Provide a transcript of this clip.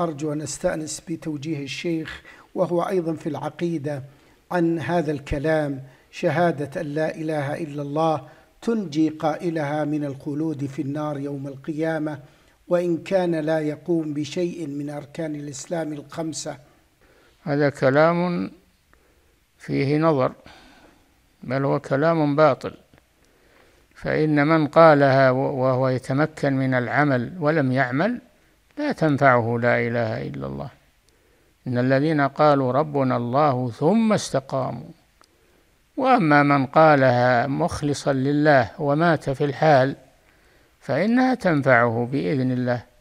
أرجو أن أستأنس بتوجيه الشيخ وهو أيضا في العقيدة عن هذا الكلام شهادة أن لا إله إلا الله تنجي قائلها من الخلود في النار يوم القيامة وإن كان لا يقوم بشيء من أركان الإسلام الخمسة هذا كلام فيه نظر بل هو كلام باطل فإن من قالها وهو يتمكن من العمل ولم يعمل لا تنفعه لا إله إلا الله إن الذين قالوا ربنا الله ثم استقاموا وأما من قالها مخلصا لله ومات في الحال فإنها تنفعه بإذن الله